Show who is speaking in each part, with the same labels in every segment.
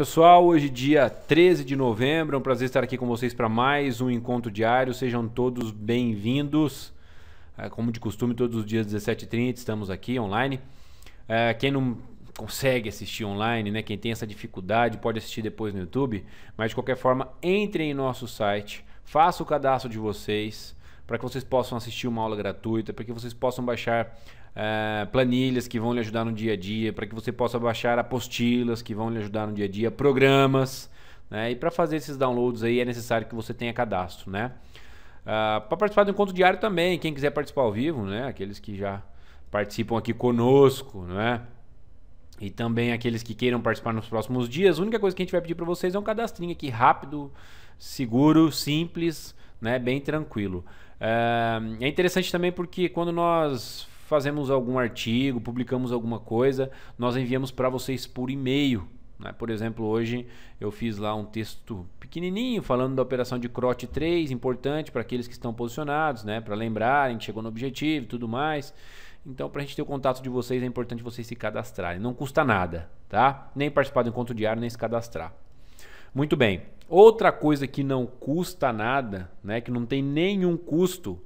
Speaker 1: pessoal, hoje dia 13 de novembro, é um prazer estar aqui com vocês para mais um encontro diário. Sejam todos bem-vindos. É, como de costume, todos os dias 17h30 estamos aqui online. É, quem não consegue assistir online, né? quem tem essa dificuldade, pode assistir depois no YouTube. Mas de qualquer forma, entre em nosso site, faça o cadastro de vocês para que vocês possam assistir uma aula gratuita, para que vocês possam baixar é, planilhas que vão lhe ajudar no dia a dia, para que você possa baixar apostilas que vão lhe ajudar no dia a dia, programas, né? E para fazer esses downloads aí é necessário que você tenha cadastro, né? Uh, ah, para participar do encontro diário também, quem quiser participar ao vivo, né? Aqueles que já participam aqui conosco, né? E também aqueles que queiram participar nos próximos dias, a única coisa que a gente vai pedir para vocês é um cadastrinho aqui rápido, seguro, simples, né? Bem tranquilo. Uh, é interessante também porque quando nós fazemos algum artigo, publicamos alguma coisa, nós enviamos para vocês por e-mail. Né? Por exemplo, hoje eu fiz lá um texto pequenininho falando da operação de CROT 3, importante para aqueles que estão posicionados, né? para lembrarem que chegou no objetivo e tudo mais. Então, para a gente ter o contato de vocês, é importante vocês se cadastrarem. Não custa nada, tá? Nem participar do encontro diário, nem se cadastrar. Muito bem. Outra coisa que não custa nada, né, que não tem nenhum custo,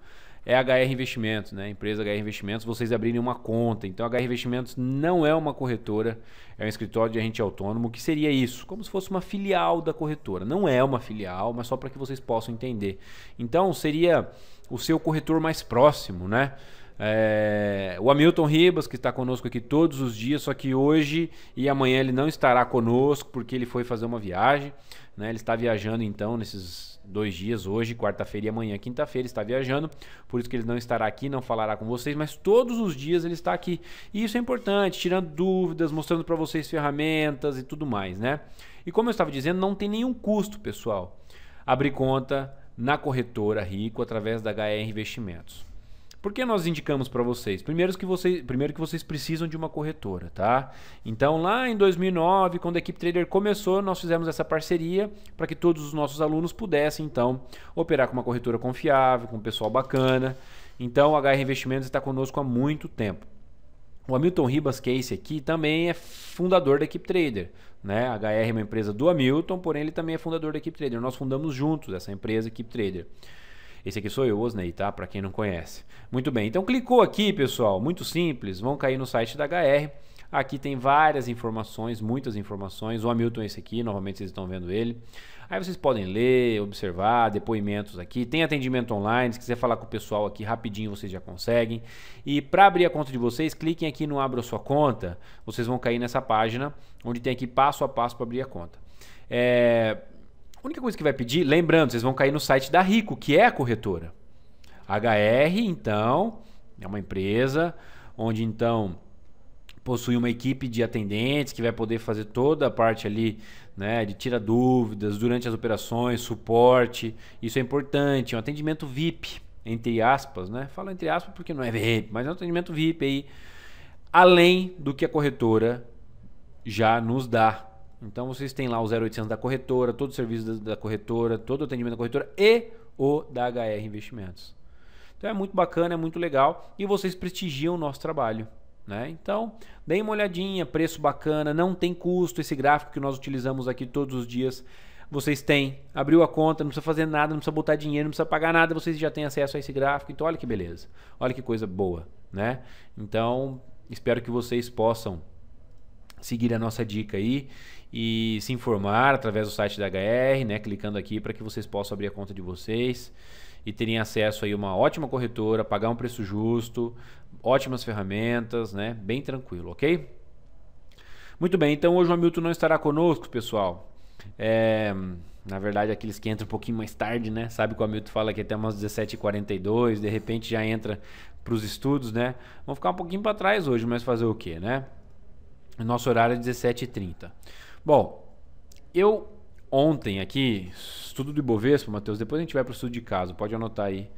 Speaker 1: é a HR Investimentos, né? Empresa HR Investimentos, vocês abrirem uma conta. Então, a HR Investimentos não é uma corretora, é um escritório de agente autônomo, que seria isso, como se fosse uma filial da corretora. Não é uma filial, mas só para que vocês possam entender. Então, seria o seu corretor mais próximo, né? É, o Hamilton Ribas, que está conosco aqui todos os dias, só que hoje e amanhã ele não estará conosco porque ele foi fazer uma viagem. Né? Ele está viajando então nesses dois dias, hoje, quarta-feira e amanhã, quinta-feira, está viajando, por isso que ele não estará aqui, não falará com vocês, mas todos os dias ele está aqui. E isso é importante, tirando dúvidas, mostrando para vocês ferramentas e tudo mais, né? E como eu estava dizendo, não tem nenhum custo, pessoal. Abrir conta na corretora Rico através da HR Investimentos. Por que nós indicamos para vocês? Primeiro que vocês, primeiro que vocês precisam de uma corretora, tá? Então lá em 2009, quando a Equipe Trader começou, nós fizemos essa parceria para que todos os nossos alunos pudessem então operar com uma corretora confiável, com um pessoal bacana. Então a HR Investimentos está conosco há muito tempo. O Hamilton Ribas Case é aqui também é fundador da Equipe Trader. Né? A HR é uma empresa do Hamilton, porém ele também é fundador da Equipe Trader. Nós fundamos juntos essa empresa, Equipe Trader. Esse aqui sou eu, Osney, tá? Para quem não conhece. Muito bem, então clicou aqui, pessoal, muito simples, vão cair no site da HR. Aqui tem várias informações, muitas informações. O Hamilton é esse aqui, novamente vocês estão vendo ele. Aí vocês podem ler, observar, depoimentos aqui. Tem atendimento online, se quiser falar com o pessoal aqui rapidinho, vocês já conseguem. E para abrir a conta de vocês, cliquem aqui no Abra Sua Conta. Vocês vão cair nessa página, onde tem aqui passo a passo para abrir a conta. É, a única coisa que vai pedir, lembrando, vocês vão cair no site da Rico, que é a corretora. HR, então, é uma empresa onde então possui uma equipe de atendentes que vai poder fazer toda a parte ali, né, de tira dúvidas durante as operações, suporte. Isso é importante, é um atendimento VIP, entre aspas, né? Fala entre aspas porque não é VIP, mas é um atendimento VIP aí, além do que a corretora já nos dá, então vocês têm lá o 0800 da corretora, todo o serviço da, da corretora, todo o atendimento da corretora e o da HR Investimentos. Então é muito bacana, é muito legal e vocês prestigiam o nosso trabalho. Né? Então, deem uma olhadinha, preço bacana, não tem custo. Esse gráfico que nós utilizamos aqui todos os dias, vocês têm. Abriu a conta, não precisa fazer nada, não precisa botar dinheiro, não precisa pagar nada, vocês já têm acesso a esse gráfico. Então, olha que beleza, olha que coisa boa. Né? Então, espero que vocês possam seguir a nossa dica aí e se informar através do site da HR, né, clicando aqui para que vocês possam abrir a conta de vocês e terem acesso aí a uma ótima corretora, pagar um preço justo, ótimas ferramentas, né, bem tranquilo, ok? Muito bem, então hoje o Hamilton não estará conosco, pessoal. É, na verdade, aqueles que entram um pouquinho mais tarde, né? Sabe que o Hamilton fala que até umas 17h42, de repente já entra para os estudos, né? Vão ficar um pouquinho para trás hoje, mas fazer o quê, né? Nosso horário é 17h30. Bom, eu ontem aqui, estudo do Ibovespa, Matheus, depois a gente vai para o estudo de caso, pode anotar aí.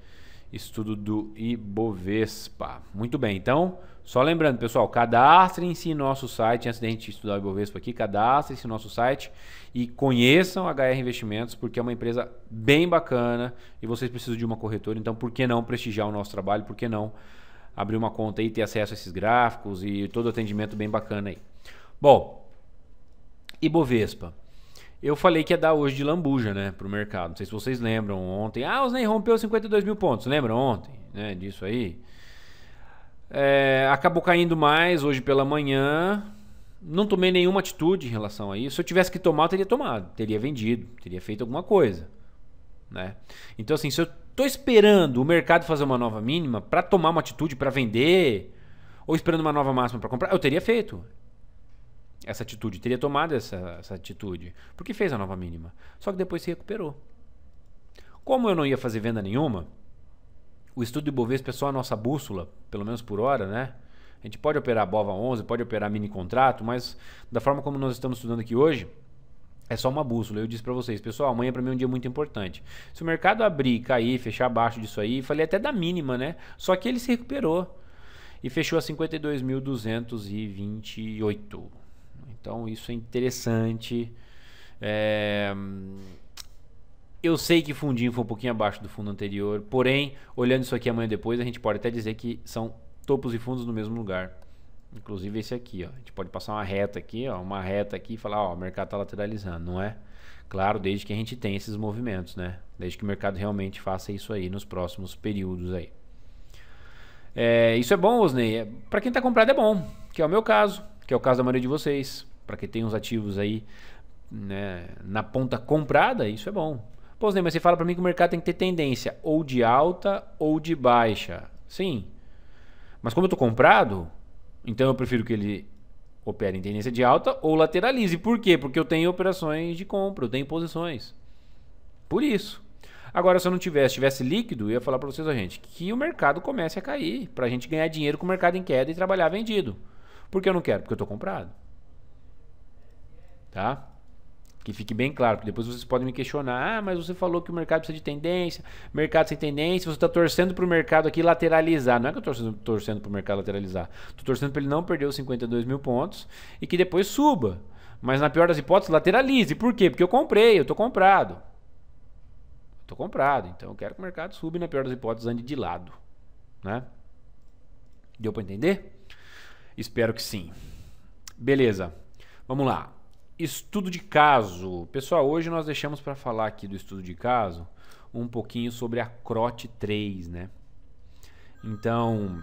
Speaker 1: Estudo do Ibovespa. Muito bem, então, só lembrando, pessoal, cadastrem-se em nosso site, antes da gente estudar o Ibovespa aqui, cadastrem-se em nosso site e conheçam a HR Investimentos, porque é uma empresa bem bacana e vocês precisam de uma corretora, então por que não prestigiar o nosso trabalho, por que não abrir uma conta e ter acesso a esses gráficos e todo atendimento bem bacana aí. Bom, Ibovespa. Eu falei que ia dar hoje de lambuja, né, para o mercado. Não sei se vocês lembram ontem. Ah, os nem rompeu 52 mil pontos. Lembram ontem, né, disso aí? É, acabou caindo mais hoje pela manhã. Não tomei nenhuma atitude em relação a isso. Se eu tivesse que tomar, eu teria tomado, teria vendido, teria feito alguma coisa, né? Então assim, se eu tô esperando o mercado fazer uma nova mínima para tomar uma atitude para vender ou esperando uma nova máxima para comprar, eu teria feito essa atitude, teria tomado essa, essa atitude, porque fez a nova mínima. Só que depois se recuperou. Como eu não ia fazer venda nenhuma, o estudo de boves é só a nossa bússola, pelo menos por hora, né? A gente pode operar BOVA 11, pode operar mini contrato, mas da forma como nós estamos estudando aqui hoje, é só uma bússola. Eu disse para vocês, pessoal, amanhã para mim é um dia muito importante. Se o mercado abrir, cair, fechar abaixo disso aí, falei até da mínima, né? Só que ele se recuperou e fechou a 52.228. Então isso é interessante. É... Eu sei que fundinho foi um pouquinho abaixo do fundo anterior, porém, olhando isso aqui amanhã depois, a gente pode até dizer que são topos e fundos no mesmo lugar. Inclusive esse aqui, ó. A gente pode passar uma reta aqui, ó, uma reta aqui e falar, ó, o mercado está lateralizando, não é? Claro, desde que a gente tenha esses movimentos, né? Desde que o mercado realmente faça isso aí nos próximos períodos aí. É, isso é bom, Osney. É, Para quem está comprado é bom, que é o meu caso, que é o caso da maioria de vocês para quem tem os ativos aí né, na ponta comprada, isso é bom. Pô, Zé, mas você fala para mim que o mercado tem que ter tendência ou de alta ou de baixa. Sim. Mas como eu estou comprado, então eu prefiro que ele opere em tendência de alta ou lateralize. Por quê? Porque eu tenho operações de compra, eu tenho posições. Por isso. Agora, se eu não tivesse, tivesse líquido, eu ia falar para vocês, ó, gente, que o mercado comece a cair, para a gente ganhar dinheiro com o mercado em queda e trabalhar vendido. Por que eu não quero? Porque eu estou comprado tá? Que fique bem claro, porque depois vocês podem me questionar. Ah, mas você falou que o mercado precisa de tendência, mercado sem tendência, você está torcendo para o mercado aqui lateralizar. Não é que eu estou torcendo, para o mercado lateralizar. Estou torcendo para ele não perder os 52 mil pontos e que depois suba. Mas na pior das hipóteses, lateralize. Por quê? Porque eu comprei, eu estou comprado. Estou comprado, então eu quero que o mercado suba e na pior das hipóteses ande de lado. Né? Deu para entender? Espero que sim. Beleza, vamos lá. Estudo de caso. Pessoal, hoje nós deixamos para falar aqui do estudo de caso um pouquinho sobre a CROT 3, né? Então,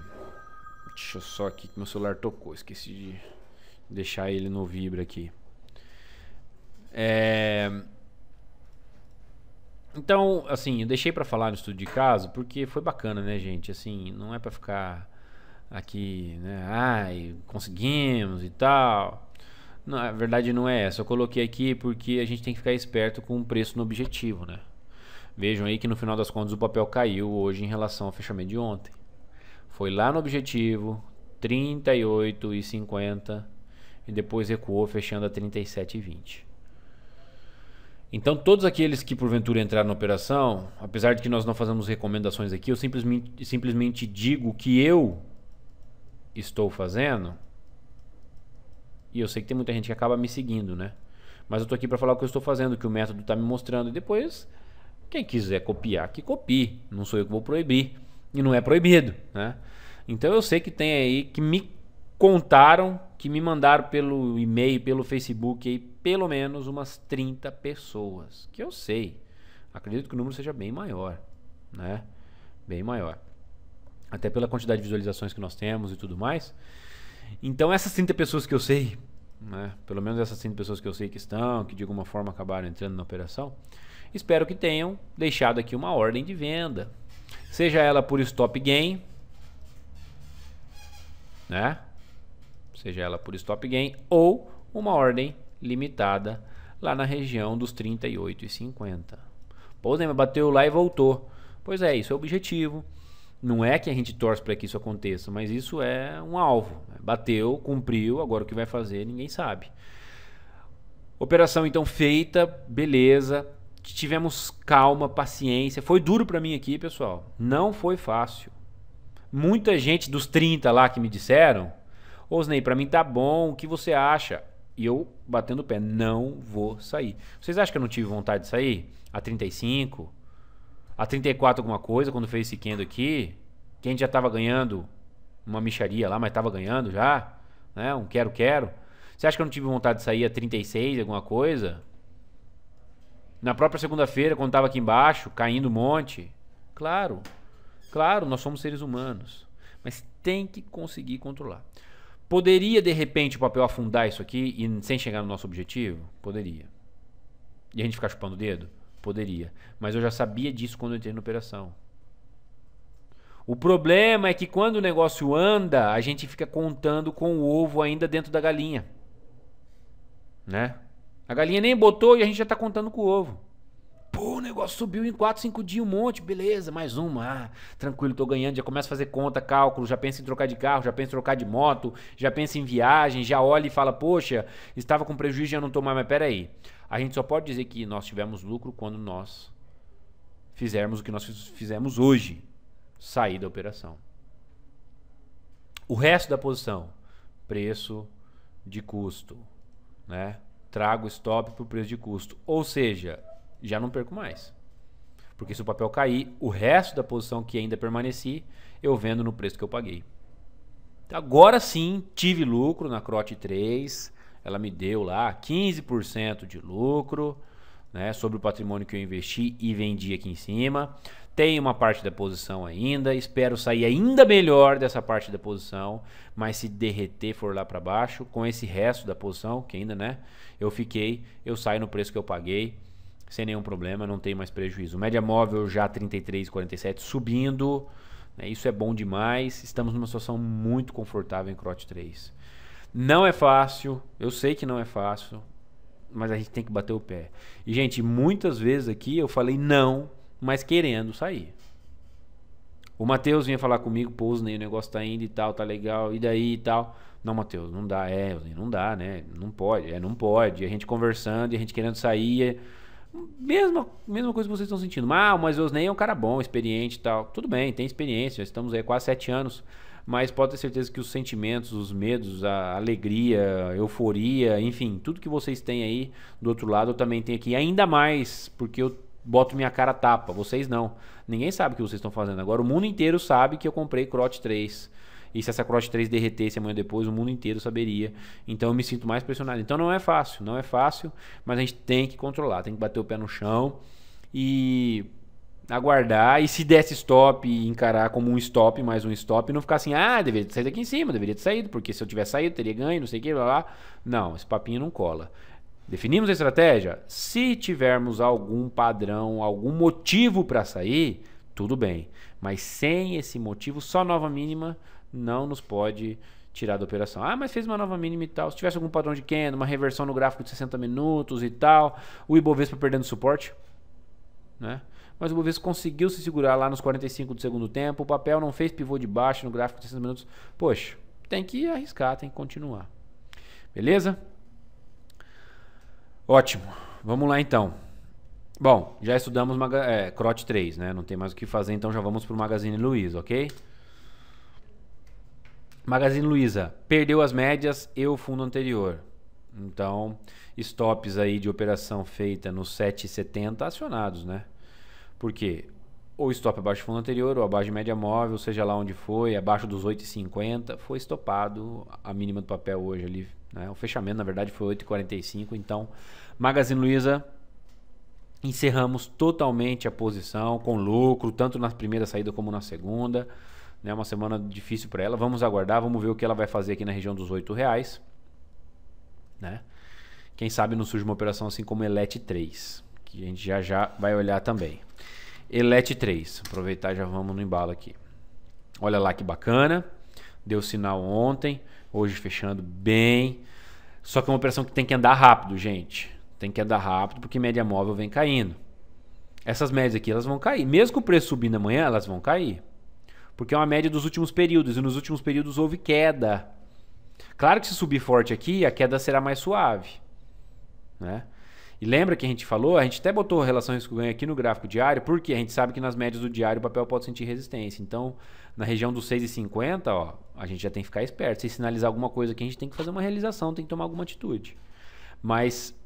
Speaker 1: deixa só aqui que meu celular tocou, esqueci de deixar ele no vibra aqui. É... Então, assim, eu deixei para falar no estudo de caso porque foi bacana, né, gente? Assim, não é para ficar aqui, né? Ai, conseguimos e tal. Na verdade não é essa. Eu coloquei aqui porque a gente tem que ficar esperto com o preço no objetivo, né? Vejam aí que no final das contas o papel caiu hoje em relação ao fechamento de ontem. Foi lá no objetivo, 38,50 e depois recuou fechando a 37,20. Então, todos aqueles que porventura entraram na operação, apesar de que nós não fazemos recomendações aqui, eu simplesmente, simplesmente digo que eu estou fazendo e eu sei que tem muita gente que acaba me seguindo, né? Mas eu tô aqui para falar o que eu estou fazendo, o que o método está me mostrando. E depois, quem quiser copiar, que copie. Não sou eu que vou proibir. E não é proibido, né? Então eu sei que tem aí que me contaram, que me mandaram pelo e-mail, pelo Facebook aí, pelo menos umas 30 pessoas. Que eu sei. Acredito que o número seja bem maior, né? Bem maior. Até pela quantidade de visualizações que nós temos e tudo mais. Então essas 30 pessoas que eu sei, né, pelo menos essas 30 pessoas que eu sei que estão, que de alguma forma acabaram entrando na operação, espero que tenham deixado aqui uma ordem de venda. Seja ela por stop gain, né? Seja ela por stop gain ou uma ordem limitada lá na região dos 38 e 50. Pô, é, bateu lá e voltou. Pois é, isso é o objetivo. Não é que a gente torce para que isso aconteça, mas isso é um alvo. Bateu, cumpriu, agora o que vai fazer ninguém sabe. Operação então feita, beleza. Tivemos calma, paciência. Foi duro para mim aqui, pessoal. Não foi fácil. Muita gente dos 30 lá que me disseram, Osney, para mim tá bom, o que você acha? E eu batendo o pé, não vou sair. Vocês acham que eu não tive vontade de sair? A 35? a 34 alguma coisa, quando fez esse Kendo aqui, quem já tava ganhando uma micharia lá, mas tava ganhando já, né? Um quero-quero. Você acha que eu não tive vontade de sair a 36, alguma coisa? Na própria segunda-feira, quando tava aqui embaixo, caindo um monte. Claro, claro, nós somos seres humanos. Mas tem que conseguir controlar. Poderia, de repente, o papel afundar isso aqui e sem chegar no nosso objetivo? Poderia. E a gente ficar chupando o dedo? Poderia. Mas eu já sabia disso quando eu entrei na operação. O problema é que quando o negócio anda, a gente fica contando com o ovo ainda dentro da galinha. Né? A galinha nem botou e a gente já está contando com o ovo. Pô, o negócio subiu em 4, 5 dias um monte, beleza, mais uma, ah, tranquilo, tô ganhando, já começa a fazer conta, cálculo, já pensa em trocar de carro, já pensa em trocar de moto, já pensa em viagem, já olha e fala, poxa, estava com prejuízo, já não tô mais, mas peraí. A gente só pode dizer que nós tivemos lucro quando nós fizermos o que nós fizemos hoje, sair da operação. O resto da posição, preço de custo, né? Trago stop para o preço de custo. Ou seja, já não perco mais. Porque se o papel cair, o resto da posição que ainda permaneci, eu vendo no preço que eu paguei. Agora sim, tive lucro na Crote 3. Ela me deu lá 15% de lucro né, sobre o patrimônio que eu investi e vendi aqui em cima. Tem uma parte da posição ainda. Espero sair ainda melhor dessa parte da posição. Mas se derreter for lá para baixo, com esse resto da posição, que ainda né, eu fiquei, eu saio no preço que eu paguei sem nenhum problema, não tem mais prejuízo. Média móvel já 33,47 subindo, né? isso é bom demais. Estamos numa situação muito confortável em CROT 3. Não é fácil, eu sei que não é fácil, mas a gente tem que bater o pé. E, gente, muitas vezes aqui eu falei não, mas querendo sair. O Matheus vinha falar comigo, pô, nem o negócio tá indo e tal, tá legal, e daí e tal. Não, Matheus, não dá, é, não dá, né? Não pode, é, não pode. E a gente conversando, e a gente querendo sair. Mesma, mesma coisa que vocês estão sentindo. Ah, mas o Osney é um cara bom, experiente e tal. Tudo bem, tem experiência, estamos aí quase sete anos. Mas pode ter certeza que os sentimentos, os medos, a alegria, a euforia, enfim, tudo que vocês têm aí do outro lado eu também tenho aqui. Ainda mais, porque eu boto minha cara tapa, vocês não. Ninguém sabe o que vocês estão fazendo. Agora o mundo inteiro sabe que eu comprei Crot 3 e se essa crosta 3 derretesse amanhã depois, o mundo inteiro saberia. Então eu me sinto mais pressionado. Então não é fácil, não é fácil, mas a gente tem que controlar, tem que bater o pé no chão e aguardar e se desse stop e encarar como um stop, mais um stop, e não ficar assim, ah, deveria ter saído aqui em cima, deveria ter saído, porque se eu tivesse saído, teria ganho, não sei o que, blá blá. Não, esse papinho não cola. Definimos a estratégia? Se tivermos algum padrão, algum motivo para sair, tudo bem. Mas sem esse motivo, só nova mínima, não nos pode tirar da operação. Ah, mas fez uma nova mínima e tal. Se tivesse algum padrão de candle, uma reversão no gráfico de 60 minutos e tal, o Ibovespa perdendo suporte, né? Mas o Ibovespa conseguiu se segurar lá nos 45 do segundo tempo, o papel não fez pivô de baixo no gráfico de 60 minutos. Poxa, tem que arriscar, tem que continuar. Beleza? Ótimo. Vamos lá então. Bom, já estudamos é, CROT 3, né? Não tem mais o que fazer, então já vamos para o Magazine ok? ok? Magazine Luiza perdeu as médias e o fundo anterior. Então, stops aí de operação feita no 7,70 acionados, né? Porque ou stop abaixo do fundo anterior, ou abaixo de média móvel, seja lá onde foi, abaixo dos 8,50, foi estopado a mínima do papel hoje ali. Né? O fechamento, na verdade, foi 8,45. Então, Magazine Luiza, encerramos totalmente a posição, com lucro, tanto na primeira saída como na segunda. Né? Uma semana difícil para ela. Vamos aguardar, vamos ver o que ela vai fazer aqui na região dos R$ reais, né? Quem sabe não surge uma operação assim como Elet 3, que a gente já já vai olhar também. Elet 3, aproveitar já vamos no embalo aqui. Olha lá que bacana. Deu sinal ontem, hoje fechando bem. Só que é uma operação que tem que andar rápido, gente. Tem que andar rápido porque média móvel vem caindo. Essas médias aqui elas vão cair. Mesmo que o preço subindo amanhã, elas vão cair porque é uma média dos últimos períodos, e nos últimos períodos houve queda. Claro que se subir forte aqui, a queda será mais suave. Né? E lembra que a gente falou, a gente até botou relação risco-ganho aqui no gráfico diário, porque a gente sabe que nas médias do diário o papel pode sentir resistência. Então, na região dos 6,50, ó, a gente já tem que ficar esperto. Se sinalizar alguma coisa aqui, a gente tem que fazer uma realização, tem que tomar alguma atitude. Mas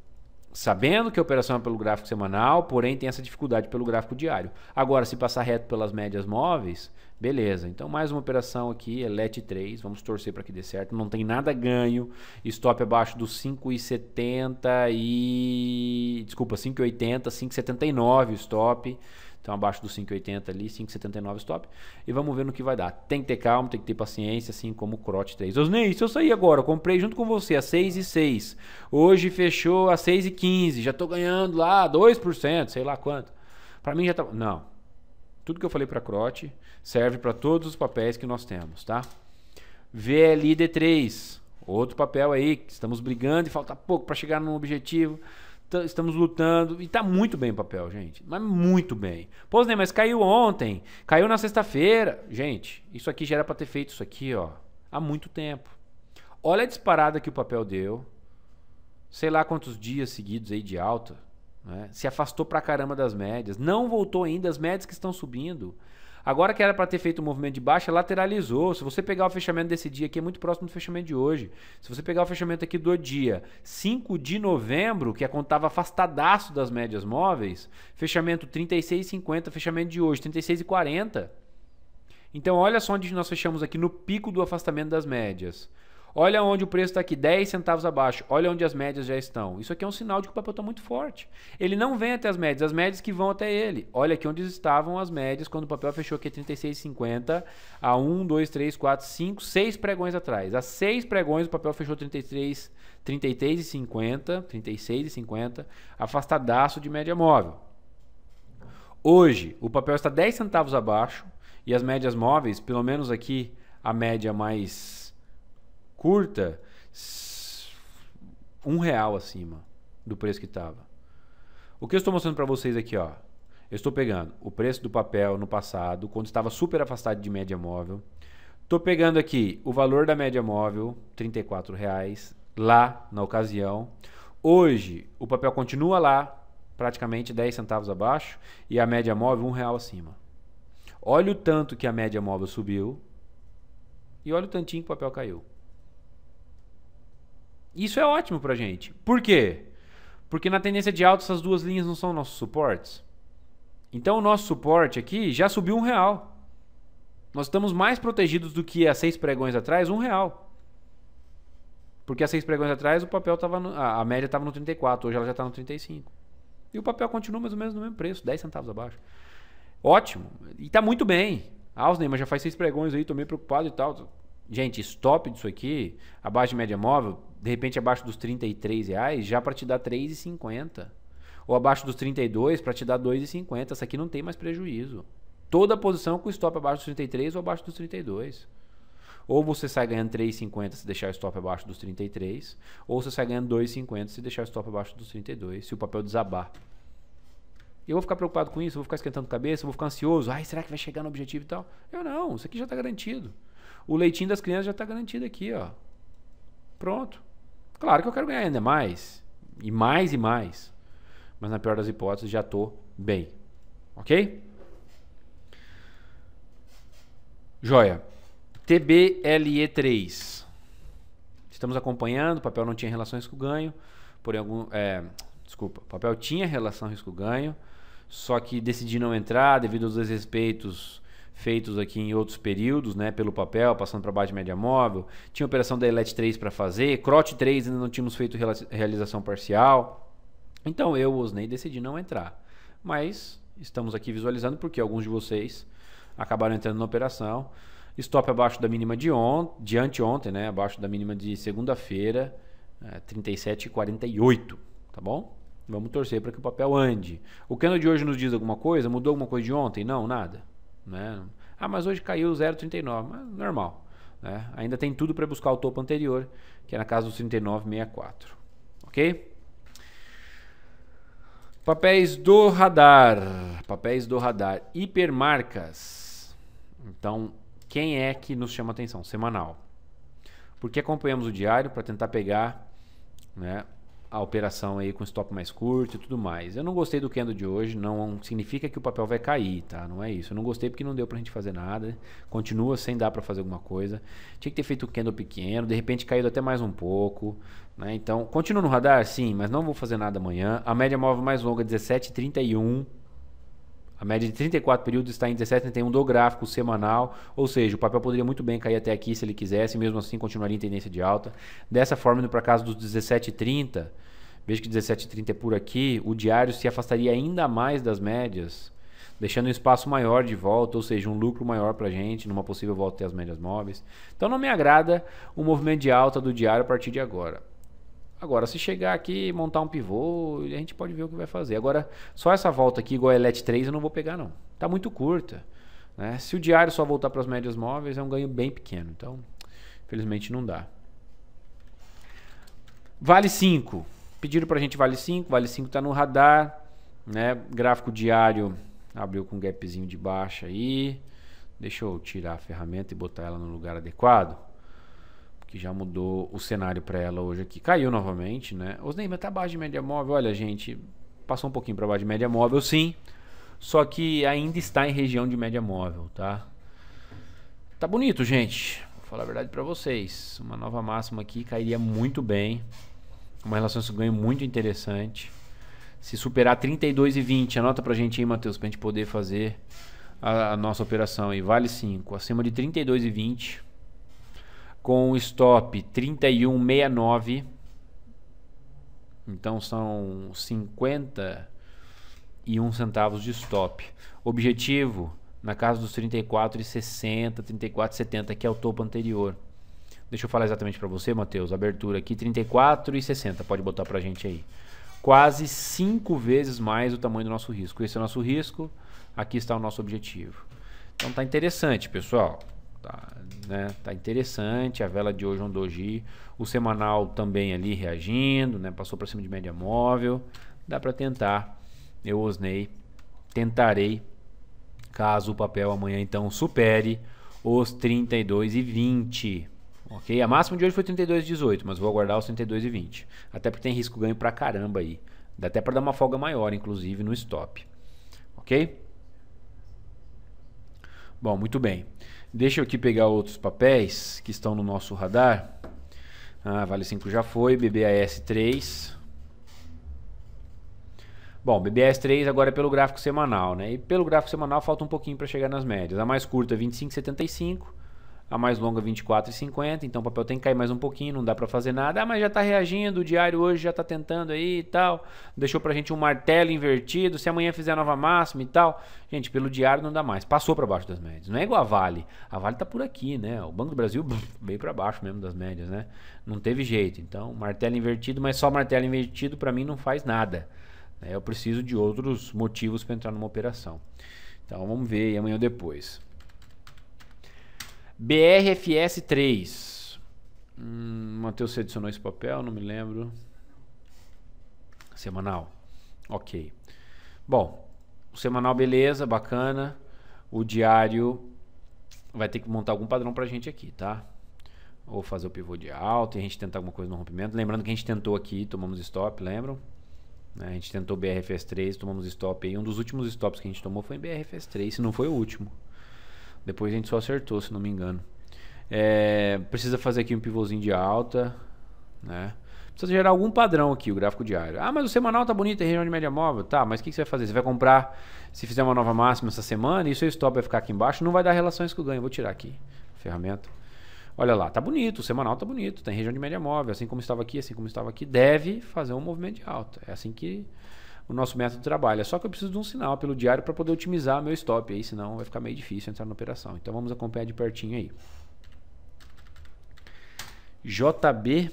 Speaker 1: sabendo que a operação é pelo gráfico semanal, porém tem essa dificuldade pelo gráfico diário. Agora, se passar reto pelas médias móveis, Beleza, então mais uma operação aqui, é LET 3, vamos torcer para que dê certo, não tem nada ganho, stop abaixo dos 5,70 e... desculpa, 5,80, 5,79 stop, então abaixo dos 5,80 ali, 5,79 stop, e vamos ver no que vai dar. Tem que ter calma, tem que ter paciência, assim como o Crote 3. Osnei, se eu sair agora, eu comprei junto com você a 6,6, hoje fechou a 6,15, já estou ganhando lá 2%, sei lá quanto, para mim já tá... não, tudo que eu falei para Crote serve para todos os papéis que nós temos, tá? VLID3, outro papel aí, estamos brigando e falta pouco para chegar num objetivo, estamos lutando e está muito bem o papel, gente, mas muito bem. Pô, né, mas caiu ontem, caiu na sexta-feira. Gente, isso aqui já era para ter feito isso aqui, ó, há muito tempo. Olha a disparada que o papel deu. Sei lá quantos dias seguidos aí de alta, né? Se afastou pra caramba das médias, não voltou ainda as médias que estão subindo. Agora que era para ter feito o um movimento de baixa, lateralizou. Se você pegar o fechamento desse dia aqui, é muito próximo do fechamento de hoje. Se você pegar o fechamento aqui do dia 5 de novembro, que é a conta estava afastadaço das médias móveis, fechamento 36,50, fechamento de hoje 36,40. Então olha só onde nós fechamos aqui no pico do afastamento das médias. Olha onde o preço está aqui, 10 centavos abaixo. Olha onde as médias já estão. Isso aqui é um sinal de que o papel está muito forte. Ele não vem até as médias, as médias que vão até ele. Olha aqui onde estavam as médias quando o papel fechou aqui 36,50 a 1, 2, 3, 4, 5, 6 pregões atrás. A 6 pregões o papel fechou 33, 33,50, 36,50, afastadaço de média móvel. Hoje, o papel está 10 centavos abaixo e as médias móveis, pelo menos aqui a média mais curta um real acima do preço que estava. O que eu estou mostrando para vocês aqui, ó, eu estou pegando o preço do papel no passado, quando estava super afastado de média móvel. Estou pegando aqui o valor da média móvel, R$ reais lá na ocasião. Hoje, o papel continua lá, praticamente 10 centavos abaixo, e a média móvel um real acima. Olha o tanto que a média móvel subiu e olha o tantinho que o papel caiu. Isso é ótimo pra gente. Por quê? Porque na tendência de alta essas duas linhas não são nossos suportes. Então o nosso suporte aqui já subiu um real. Nós estamos mais protegidos do que há seis pregões atrás, um real. Porque há seis pregões atrás o papel estava a média estava no 34, hoje ela já está no 35. E o papel continua mais ou menos no mesmo preço, 10 centavos abaixo. Ótimo. E está muito bem. Ah, os Neymar já faz seis pregões aí, tô meio preocupado e tal. Gente, stop disso aqui, abaixo de média móvel, de repente abaixo dos 33 reais, já para te dar 3,50. Ou abaixo dos 32 para te dar 2,50. Essa aqui não tem mais prejuízo. Toda posição com stop abaixo dos 33 ou abaixo dos 32. Ou você sai ganhando 3,50 se deixar o stop abaixo dos 33, ou você sai ganhando 2,50 se deixar o stop abaixo dos 32, se o papel desabar. Eu vou ficar preocupado com isso, vou ficar esquentando cabeça, vou ficar ansioso. Ai, será que vai chegar no objetivo e tal? Eu não, isso aqui já está garantido. O leitinho das crianças já está garantido aqui, ó. Pronto. Claro que eu quero ganhar ainda mais. E mais e mais. Mas na pior das hipóteses, já tô bem. Ok? Joia. TBLE3. Estamos acompanhando. O papel não tinha relação risco-ganho. Porém, algum. É, desculpa. O papel tinha relação risco-ganho. Só que decidi não entrar devido aos desrespeitos feitos aqui em outros períodos, né, pelo papel, passando para baixo de média móvel. Tinha a operação da Elet 3 para fazer, Crote 3 ainda não tínhamos feito realização parcial. Então eu, Osney, decidi não entrar. Mas estamos aqui visualizando porque alguns de vocês acabaram entrando na operação. Stop abaixo da mínima de, on de anteontem, né, abaixo da mínima de segunda-feira, é, 37,48, tá bom? Vamos torcer para que o papel ande. O candle de hoje nos diz alguma coisa? Mudou alguma coisa de ontem? Não, nada. Né? Ah, mas hoje caiu 0,39, mas normal. Né? Ainda tem tudo para buscar o topo anterior, que é na casa dos 39,64. Ok? Papéis do radar. Papéis do radar. Hipermarcas. Então, quem é que nos chama atenção? Semanal. Porque acompanhamos o diário para tentar pegar né, a operação aí com stop mais curto e tudo mais. Eu não gostei do candle de hoje, não significa que o papel vai cair, tá? Não é isso. Eu não gostei porque não deu pra gente fazer nada. Continua sem dar para fazer alguma coisa. Tinha que ter feito um candle pequeno, de repente caído até mais um pouco, né? Então, continua no radar? Sim, mas não vou fazer nada amanhã. A média móvel mais longa 17,31 é a média de 34 períodos está em 17,31 do gráfico semanal, ou seja, o papel poderia muito bem cair até aqui se ele quisesse, mesmo assim continuaria em tendência de alta. Dessa forma, indo para casa dos 17,30, veja que 17,30 é por aqui, o diário se afastaria ainda mais das médias, deixando um espaço maior de volta, ou seja, um lucro maior para a gente numa possível volta até as médias móveis. Então não me agrada o movimento de alta do diário a partir de agora. Agora, se chegar aqui montar um pivô, a gente pode ver o que vai fazer. Agora, só essa volta aqui, igual a ELET 3, eu não vou pegar, não. Tá muito curta. Né? Se o diário só voltar para as médias móveis, é um ganho bem pequeno. Então, infelizmente, não dá. Vale 5. Pediram para a gente vale 5. Vale 5 está no radar. Né? Gráfico diário abriu com um gapzinho de baixa aí. Deixa eu tirar a ferramenta e botar ela no lugar adequado que já mudou o cenário para ela hoje aqui. Caiu novamente, né? Os Neymar tá abaixo de média móvel. Olha, gente, passou um pouquinho para baixo de média móvel, sim. Só que ainda está em região de média móvel, tá? Tá bonito, gente. Vou falar a verdade para vocês. Uma nova máxima aqui cairia muito bem. Uma relação de ganho muito interessante. Se superar 32,20, anota pra gente aí, Matheus, pra gente poder fazer a, a nossa operação aí. Vale 5. Acima de 32,20 com stop 31,69. Então são 51 centavos de stop. Objetivo na casa dos 34,60, 34,70, que é o topo anterior. Deixa eu falar exatamente para você, Matheus. Abertura aqui 34,60, pode botar para gente aí. Quase 5 vezes mais o tamanho do nosso risco. Esse é o nosso risco, aqui está o nosso objetivo. Então tá interessante, pessoal. Tá, né? tá interessante. A vela de hoje um doji. O semanal também ali reagindo, né? Passou para cima de média móvel. Dá para tentar. Eu osnei. Tentarei. Caso o papel amanhã então supere os 32,20. Ok? A máxima de hoje foi 32,18, mas vou aguardar os 32,20. Até porque tem risco ganho pra caramba aí. Dá até para dar uma folga maior, inclusive, no stop. Ok? Bom, muito bem. Deixa eu aqui pegar outros papéis que estão no nosso radar. Ah, Vale 5 já foi, BBAS 3. Bom, BBAS 3 agora é pelo gráfico semanal, né? E pelo gráfico semanal falta um pouquinho para chegar nas médias. A mais curta é 25,75 a mais longa 24,50, então o papel tem que cair mais um pouquinho, não dá para fazer nada. Ah, mas já está reagindo, o diário hoje já está tentando aí e tal. Deixou para gente um martelo invertido, se amanhã fizer nova máxima e tal. Gente, pelo diário não dá mais, passou para baixo das médias. Não é igual a Vale. A Vale está por aqui, né? O Banco do Brasil bem para baixo mesmo das médias, né? Não teve jeito. Então, martelo invertido, mas só martelo invertido para mim não faz nada. Né? Eu preciso de outros motivos para entrar numa operação. Então, vamos ver amanhã ou depois. BRFS 3. Hum, Matheus, você adicionou esse papel? Não me lembro. Semanal. Ok. Bom, o semanal, beleza, bacana. O diário vai ter que montar algum padrão pra gente aqui, tá? Ou fazer o pivô de alta e a gente tentar alguma coisa no rompimento. Lembrando que a gente tentou aqui, tomamos stop, lembram? Né, a gente tentou BRFS 3, tomamos stop aí. Um dos últimos stops que a gente tomou foi em BRFS 3, se não foi o último. Depois a gente só acertou, se não me engano. É, precisa fazer aqui um pivôzinho de alta, né? Precisa gerar algum padrão aqui, o gráfico diário. Ah, mas o semanal tá bonito, é região de média móvel. Tá, mas o que, que, você vai fazer? Você vai comprar, se fizer uma nova máxima essa semana, e seu stop vai ficar aqui embaixo, não vai dar relações com o ganho. Vou tirar aqui, ferramenta. Olha lá, tá bonito, o semanal tá bonito, tem região de média móvel, assim como estava aqui, assim como estava aqui, deve fazer um movimento de alta. É assim que o nosso método de trabalho. É só que eu preciso de um sinal pelo diário para poder otimizar meu stop, aí senão vai ficar meio difícil entrar na operação. Então vamos acompanhar de pertinho aí. JB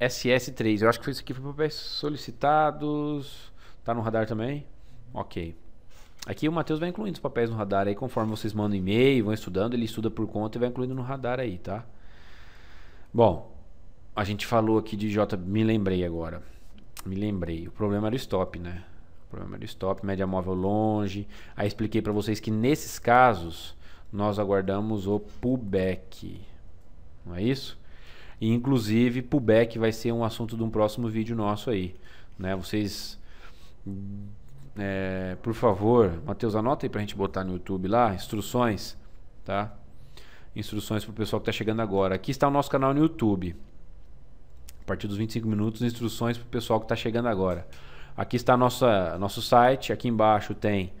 Speaker 1: SS3, eu acho que isso aqui foi para papéis solicitados, tá no radar também? Ok. Aqui o Matheus vai incluindo os papéis no radar aí, conforme vocês mandam e-mail, vão estudando, ele estuda por conta e vai incluindo no radar aí, tá? Bom, a gente falou aqui de J, me lembrei agora. Me lembrei. O problema era o stop, né? O problema era o stop, média móvel longe. Aí expliquei para vocês que nesses casos nós aguardamos o pullback. Não é isso? E, inclusive, pullback vai ser um assunto de um próximo vídeo nosso aí. Né? Vocês, é, por favor, Matheus, anota aí para a gente botar no YouTube lá, instruções, tá? Instruções para o pessoal que está chegando agora. Aqui está o nosso canal no YouTube partir dos 25 minutos, instruções para o pessoal que está chegando agora. Aqui está nossa, nosso site, aqui embaixo tem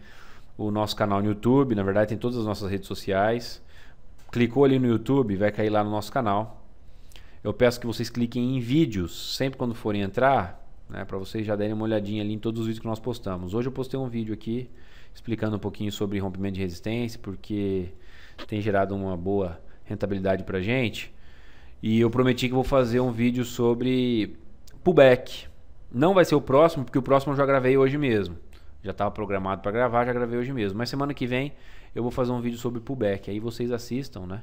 Speaker 1: o nosso canal no YouTube, na verdade tem todas as nossas redes sociais. Clicou ali no YouTube, vai cair lá no nosso canal. Eu peço que vocês cliquem em vídeos, sempre quando forem entrar, né, para vocês já derem uma olhadinha ali em todos os vídeos que nós postamos. Hoje eu postei um vídeo aqui explicando um pouquinho sobre rompimento de resistência, porque tem gerado uma boa rentabilidade para gente. gente e eu prometi que vou fazer um vídeo sobre pullback. Não vai ser o próximo, porque o próximo eu já gravei hoje mesmo. Já estava programado para gravar, já gravei hoje mesmo. Mas semana que vem eu vou fazer um vídeo sobre pullback. Aí vocês assistam, né?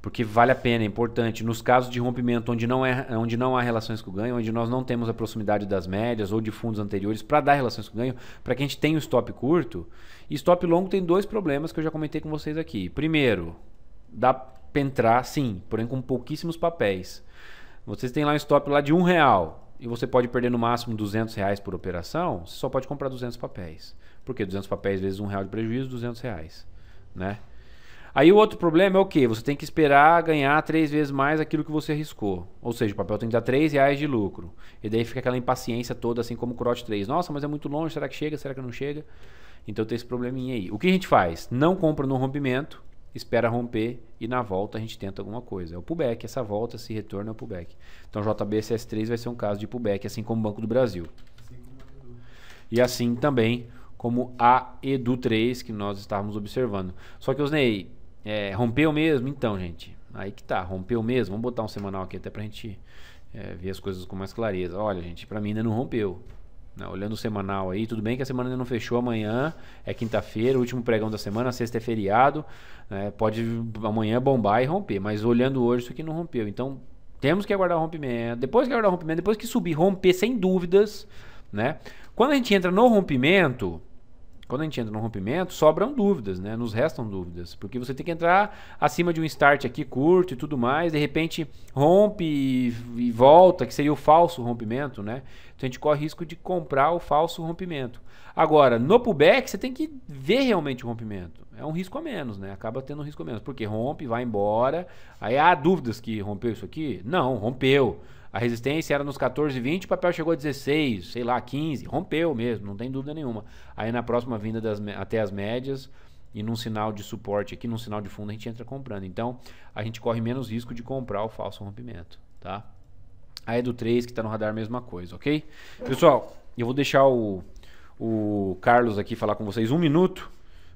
Speaker 1: Porque vale a pena, é importante. Nos casos de rompimento onde não, é, onde não há relações com o ganho, onde nós não temos a proximidade das médias ou de fundos anteriores para dar relações com o ganho, para que a gente tenha o um stop curto. E stop longo tem dois problemas que eu já comentei com vocês aqui. Primeiro, dá entrar, sim, porém com pouquíssimos papéis. Vocês têm lá um stop lá de um real e você pode perder no máximo 200 reais por operação, você só pode comprar 200 papéis. Porque 200 papéis vezes um real de prejuízo, 200 reais, né? Aí o outro problema é o que? Você tem que esperar ganhar três vezes mais aquilo que você arriscou. Ou seja, o papel tem que dar três reais de lucro. E daí fica aquela impaciência toda, assim como o Crote 3. Nossa, mas é muito longe, será que chega? Será que não chega? Então tem esse probleminha aí. O que a gente faz? Não compra no rompimento, espera romper e na volta a gente tenta alguma coisa. É o pullback, essa volta, esse retorno é o pullback. Então JBSS3 vai ser um caso de pullback, assim como o Banco do Brasil. e assim também como a Edu3 que nós estávamos observando. Só que, Osney, é, rompeu mesmo? Então, gente, aí que tá, rompeu mesmo? Vamos botar um semanal aqui até pra gente é, ver as coisas com mais clareza. Olha, gente, para mim ainda não rompeu. Né? Olhando o semanal aí, tudo bem que a semana ainda não fechou amanhã, é quinta-feira, último pregão da semana, sexta é feriado, né? pode amanhã bombar e romper, mas olhando hoje isso aqui não rompeu. Então temos que aguardar o rompimento, depois que aguardar o rompimento, depois que subir, romper sem dúvidas, né? Quando a gente entra no rompimento, quando a gente entra no rompimento, sobram dúvidas, né? Nos restam dúvidas. Porque você tem que entrar acima de um start aqui curto e tudo mais. De repente rompe e, e volta, que seria o falso rompimento, né? Então a gente corre risco de comprar o falso rompimento. Agora, no pullback, você tem que ver realmente o rompimento. É um risco a menos, né? Acaba tendo um risco a menos. Porque rompe, vai embora. Aí ah, há dúvidas que rompeu isso aqui? Não, rompeu. A resistência era nos 14,20, o papel chegou a 16, sei lá, 15, rompeu mesmo, não tem dúvida nenhuma. Aí na próxima vinda das, até as médias e num sinal de suporte aqui, num sinal de fundo, a gente entra comprando. Então, a gente corre menos risco de comprar o falso rompimento, tá? Aí do 3, que está no radar, mesma coisa, ok? Pessoal, eu vou deixar o, o Carlos aqui falar com vocês um minuto,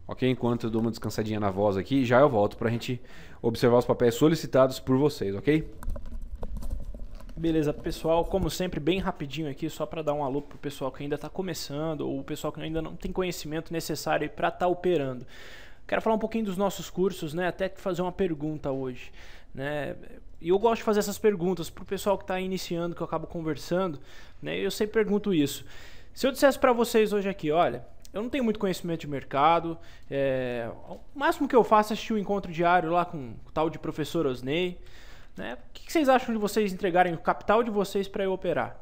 Speaker 1: ok? Enquanto eu dou uma descansadinha na voz aqui, já eu volto para a gente observar os papéis solicitados por vocês, ok?
Speaker 2: Beleza, pessoal, como sempre, bem rapidinho aqui, só para dar um alô pro pessoal que ainda está começando ou o pessoal que ainda não tem conhecimento necessário para estar tá operando. Quero falar um pouquinho dos nossos cursos, né? Até fazer uma pergunta hoje, né? E eu gosto de fazer essas perguntas pro pessoal que está iniciando, que eu acabo conversando, né? Eu sempre pergunto isso. Se eu dissesse para vocês hoje aqui, olha, eu não tenho muito conhecimento de mercado. É, o máximo que eu faço é assistir um encontro diário lá com o tal de professor Osney. Né? O que vocês acham de vocês entregarem o capital de vocês para eu operar?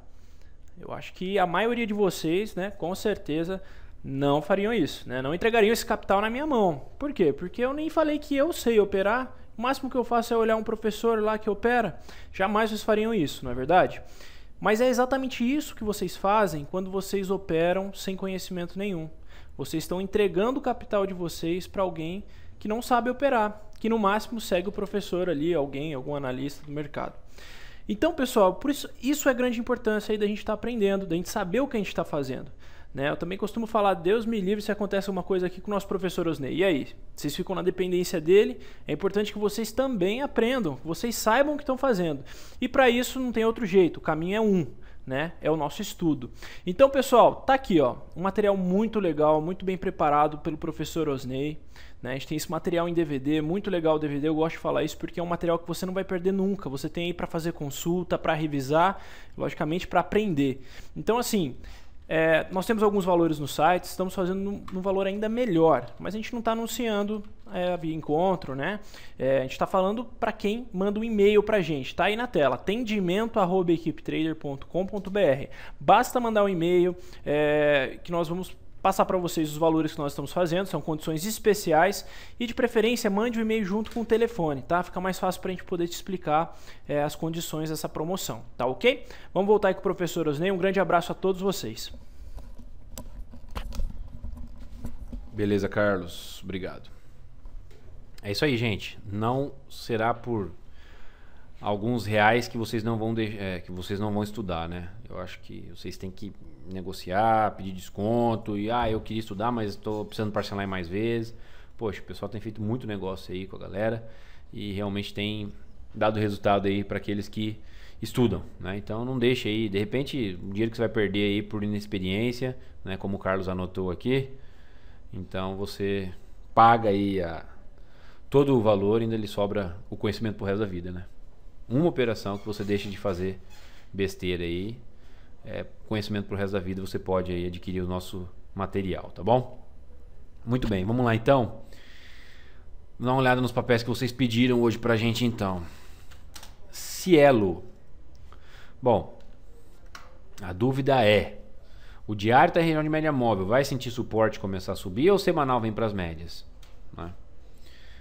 Speaker 2: Eu acho que a maioria de vocês, né, com certeza, não fariam isso, né? Não entregariam esse capital na minha mão. Por quê? Porque eu nem falei que eu sei operar. O máximo que eu faço é olhar um professor lá que opera. Jamais vocês fariam isso, não é verdade? Mas é exatamente isso que vocês fazem quando vocês operam sem conhecimento nenhum. Vocês estão entregando o capital de vocês para alguém que não sabe operar, que no máximo segue o professor ali, alguém, algum analista do mercado. Então, pessoal, por isso, isso é grande importância aí da gente estar tá aprendendo, da gente saber o que a gente está fazendo. Né? Eu também costumo falar, Deus me livre se acontece alguma coisa aqui com o nosso professor Osney. E aí? Vocês ficam na dependência dele. É importante que vocês também aprendam, que vocês saibam o que estão fazendo. E para isso não tem outro jeito, o caminho é um né? É o nosso estudo. Então, pessoal, tá aqui, ó, um material muito legal, muito bem preparado pelo professor Osney, né? A gente tem esse material em DVD, muito legal o DVD, eu gosto de falar isso porque é um material que você não vai perder nunca. Você tem aí para fazer consulta, para revisar, logicamente para aprender. Então, assim, é, nós temos alguns valores no site, estamos fazendo um valor ainda melhor, mas a gente não está anunciando é, via encontro, né? É, a gente está falando para quem manda um e-mail para a gente, está aí na tela, atendimento.equipetrader.com.br. Basta mandar um e-mail é, que nós vamos passar para vocês os valores que nós estamos fazendo, são condições especiais e de preferência mande o um e-mail junto com o telefone, tá? Fica mais fácil para a gente poder te explicar é, as condições dessa promoção, tá ok? Vamos voltar aí com o professor Osney, um grande abraço a todos vocês.
Speaker 1: Beleza, Carlos, obrigado. É isso aí, gente. Não será por alguns reais que vocês não vão, de... é, que vocês não vão estudar, né? Eu acho que vocês têm que negociar, pedir desconto e ah, eu queria estudar, mas estou precisando parcelar mais vezes. Poxa, o pessoal tem feito muito negócio aí com a galera e realmente tem dado resultado aí para aqueles que estudam, né? Então não deixe aí, de repente, o dinheiro que você vai perder aí por inexperiência, né, como o Carlos anotou aqui. Então você paga aí a, todo o valor, ainda lhe sobra o conhecimento pro resto da vida, né? Uma operação que você deixa de fazer besteira aí, é, conhecimento para o resto da vida, você pode aí adquirir o nosso material, tá bom? Muito bem, vamos lá então. Dá uma olhada nos papéis que vocês pediram hoje para a gente então. Cielo. Bom, a dúvida é: o diário está em região de média móvel vai sentir suporte começar a subir ou o semanal vem para as médias? Né?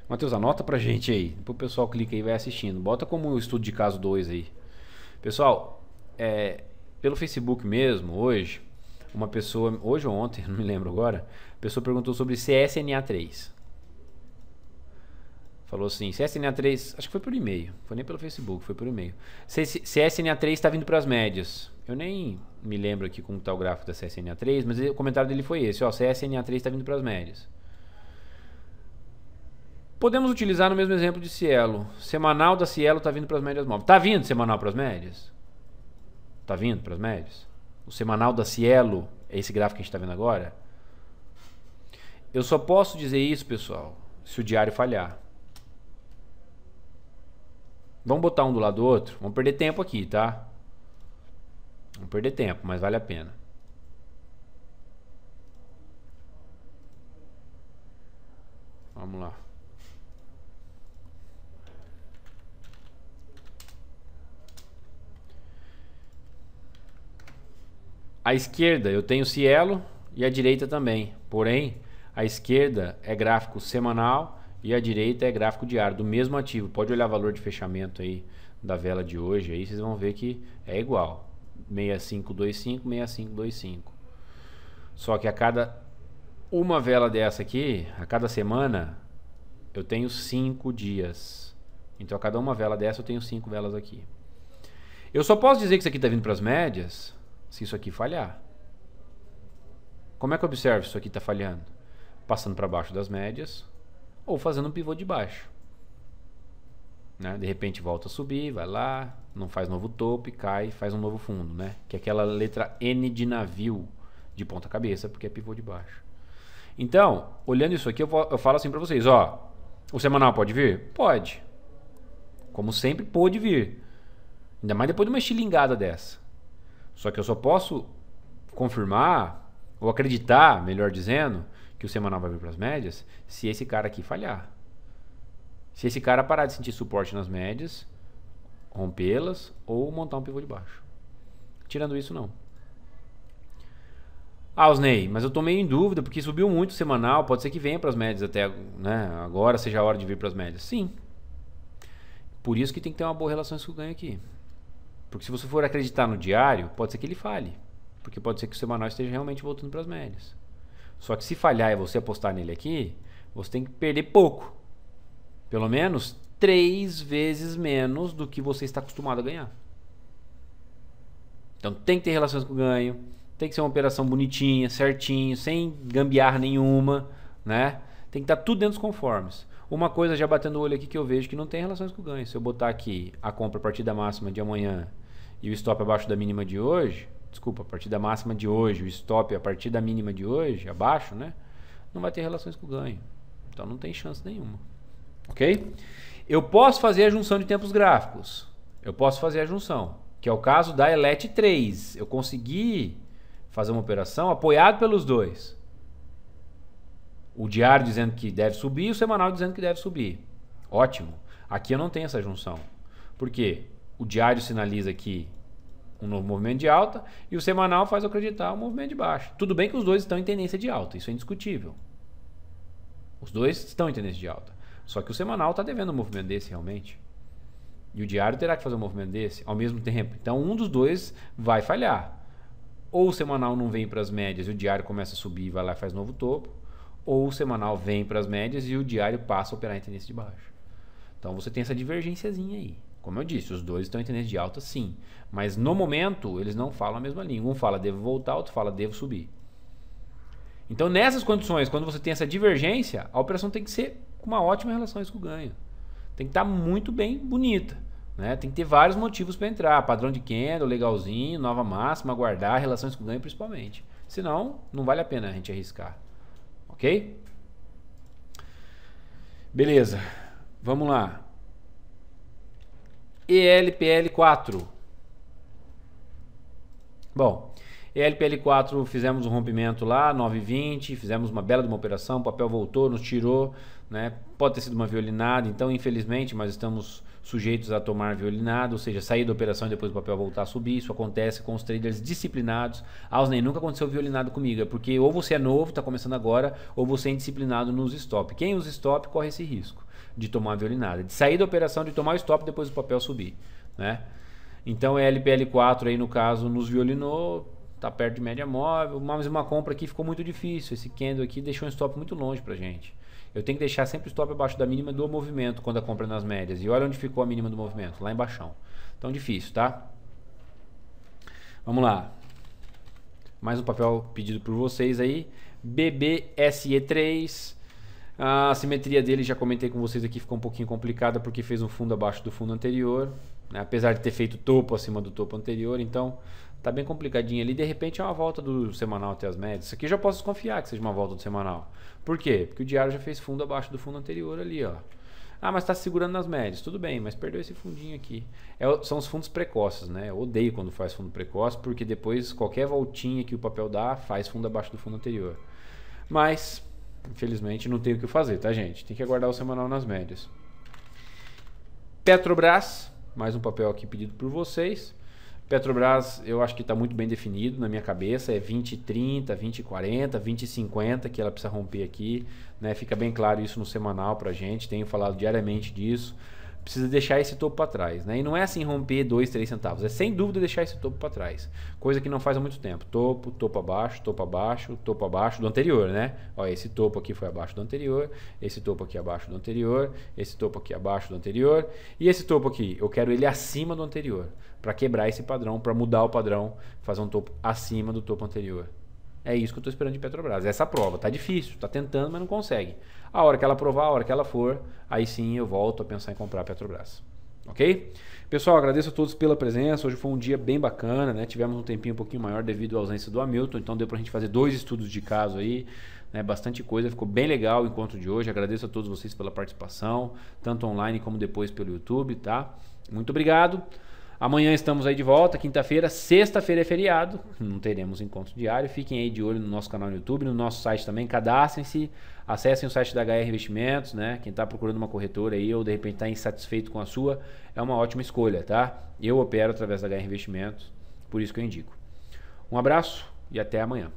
Speaker 1: Matheus, anota a gente aí. o pessoal clica aí e vai assistindo. Bota como estudo de caso 2 aí. Pessoal, é, pelo Facebook mesmo, hoje, uma pessoa, hoje ou ontem, não me lembro agora, a pessoa perguntou sobre CSNA3. Falou assim, CSNA3, acho que foi por e-mail, foi nem pelo Facebook, foi por e-mail. CSNA3 está vindo para as médias. Eu nem me lembro aqui como está o gráfico da CSNA3, mas o comentário dele foi esse, ó, CSNA3 está vindo para as médias. Podemos utilizar no mesmo exemplo de Cielo. Semanal da Cielo está vindo para as médias móveis. Está vindo semanal para as médias? Tá vindo para as médias? O semanal da Cielo é esse gráfico que a gente está vendo agora? Eu só posso dizer isso, pessoal, se o diário falhar. Vamos botar um do lado do outro? Vamos perder tempo aqui, tá? Vamos perder tempo, mas vale a pena. Vamos lá. A esquerda eu tenho Cielo e a direita também. Porém, a esquerda é gráfico semanal e a direita é gráfico diário do mesmo ativo. Pode olhar o valor de fechamento aí da vela de hoje, aí vocês vão ver que é igual. 6525, 6525. Só que a cada uma vela dessa aqui, a cada semana, eu tenho 5 dias. Então a cada uma vela dessa eu tenho 5 velas aqui. Eu só posso dizer que isso aqui está vindo para as médias se isso aqui falhar. Como é que eu observo se isso aqui está falhando? Passando para baixo das médias ou fazendo um pivô de baixo. Né? De repente volta a subir, vai lá, não faz novo topo e cai, faz um novo fundo, né? Que é aquela letra N de navio de ponta cabeça, porque é pivô de baixo. Então, olhando isso aqui, eu, falo assim para vocês, ó, o semanal pode vir? Pode. Como sempre pode vir. Ainda mais depois de uma estilingada dessa. Só que eu só posso confirmar, ou acreditar, melhor dizendo, que o semanal vai vir para as médias, se esse cara aqui falhar. Se esse cara parar de sentir suporte nas médias, rompê-las ou montar um pivô de baixo. Tirando isso, não. Ah, Osney, mas eu tô meio em dúvida porque subiu muito o semanal. Pode ser que venha para as médias até né? agora, seja a hora de vir para as médias. Sim. Por isso que tem que ter uma boa relação com o ganho aqui. Porque se você for acreditar no diário, pode ser que ele fale. Porque pode ser que o semanal esteja realmente voltando para as médias. Só que se falhar e você apostar nele aqui, você tem que perder pouco. Pelo menos três vezes menos do que você está acostumado a ganhar. Então tem que ter relações com o ganho, tem que ser uma operação bonitinha, certinho, sem gambiarra nenhuma, né? Tem que estar tá tudo dentro dos conformes. Uma coisa já batendo o olho aqui que eu vejo que não tem relações com o ganho. Se eu botar aqui a compra a partir da máxima de amanhã e o stop abaixo da mínima de hoje, desculpa, a partir da máxima de hoje, o stop a partir da mínima de hoje, abaixo, né? Não vai ter relações com o ganho. Então não tem chance nenhuma. Ok? Eu posso fazer a junção de tempos gráficos. Eu posso fazer a junção, que é o caso da ELET 3. Eu consegui fazer uma operação apoiado pelos dois. O diário dizendo que deve subir e o semanal dizendo que deve subir. Ótimo. Aqui eu não tenho essa junção. Por quê? o diário sinaliza aqui um novo movimento de alta e o semanal faz acreditar um movimento de baixa. Tudo bem que os dois estão em tendência de alta, isso é indiscutível. Os dois estão em tendência de alta. Só que o semanal está devendo um movimento desse realmente. E o diário terá que fazer um movimento desse ao mesmo tempo. Então um dos dois vai falhar. Ou o semanal não vem para as médias e o diário começa a subir, vai lá e faz novo topo. Ou o semanal vem para as médias e o diário passa a operar em tendência de baixo. Então você tem essa divergênciazinha aí. Como eu disse, os dois estão em tendência de alta sim. Mas no momento, eles não falam a mesma língua. Um fala devo voltar, outro fala devo subir. Então, nessas condições, quando você tem essa divergência, a operação tem que ser com uma ótima relação risco-ganho. Tem que estar tá muito bem bonita. Né? Tem que ter vários motivos para entrar. Padrão de candle, legalzinho, nova máxima, guardar, relação risco-ganho principalmente. Senão, não vale a pena a gente arriscar. Ok? Beleza. Vamos lá. ELPL4. Bom, ELPL4 fizemos um rompimento lá, 9,20, fizemos uma bela de uma operação, o papel voltou, nos tirou, né? Pode ter sido uma violinada, então infelizmente mas estamos sujeitos a tomar violinado, ou seja, sair da operação e depois o papel voltar a subir. Isso acontece com os traders disciplinados. nem nunca aconteceu violinado comigo, é porque ou você é novo, está começando agora, ou você é indisciplinado nos stop. Quem usa stop corre esse risco de tomar a violinada, de sair da operação, de tomar o stop depois o papel subir, né? Então LPL4 aí no caso nos violinou, tá perto de média móvel, mas uma compra aqui ficou muito difícil, esse candle aqui deixou um stop muito longe pra gente. Eu tenho que deixar sempre o stop abaixo da mínima do movimento quando a compra é nas médias. E olha onde ficou a mínima do movimento, lá embaixo. Então difícil, tá? Vamos lá. Mais um papel pedido por vocês aí. BBSE3 a simetria dele, já comentei com vocês aqui, ficou um pouquinho complicada porque fez um fundo abaixo do fundo anterior, né? apesar de ter feito topo acima do topo anterior, então tá bem complicadinho ali. De repente é uma volta do semanal até as médias. Isso aqui eu já posso desconfiar que seja uma volta do semanal. Por quê? Porque o diário já fez fundo abaixo do fundo anterior ali, ó. Ah, mas está segurando nas médias. Tudo bem, mas perdeu esse fundinho aqui. É, são os fundos precoces, né? Eu odeio quando faz fundo precoce, porque depois qualquer voltinha que o papel dá faz fundo abaixo do fundo anterior. Mas Infelizmente não tem o que fazer, tá, gente? Tem que aguardar o semanal nas médias. Petrobras, mais um papel aqui pedido por vocês. Petrobras, eu acho que está muito bem definido na minha cabeça, é 2030, 2040, 2050 que ela precisa romper aqui, né? Fica bem claro isso no semanal para gente, tenho falado diariamente disso precisa deixar esse topo para trás, né? E não é assim romper 2, 3 centavos, é sem dúvida deixar esse topo para trás. Coisa que não faz há muito tempo. Topo, topo abaixo, topo abaixo, topo abaixo do anterior, né? Ó, esse topo aqui foi abaixo do anterior, esse topo aqui abaixo do anterior, esse topo aqui abaixo do anterior e esse topo aqui, eu quero ele acima do anterior, para quebrar esse padrão, para mudar o padrão, fazer um topo acima do topo anterior. É isso que eu estou esperando de Petrobras. Essa prova tá difícil, tá tentando, mas não consegue. A hora que ela aprovar, a hora que ela for, aí sim eu volto a pensar em comprar a Petrobras. Ok? Pessoal, agradeço a todos pela presença. Hoje foi um dia bem bacana, né? Tivemos um tempinho um pouquinho maior devido à ausência do Hamilton, então deu pra gente fazer dois estudos de caso aí, né? Bastante coisa, ficou bem legal o encontro de hoje. Agradeço a todos vocês pela participação, tanto online como depois pelo YouTube, tá? Muito obrigado. Amanhã estamos aí de volta, quinta-feira. Sexta-feira é feriado, não teremos encontro diário. Fiquem aí de olho no nosso canal no YouTube, no nosso site também. Cadastrem-se, acessem o site da HR Investimentos, né? Quem está procurando uma corretora aí ou de repente está insatisfeito com a sua, é uma ótima escolha, tá? Eu opero através da HR Investimentos, por isso que eu indico. Um abraço e até amanhã.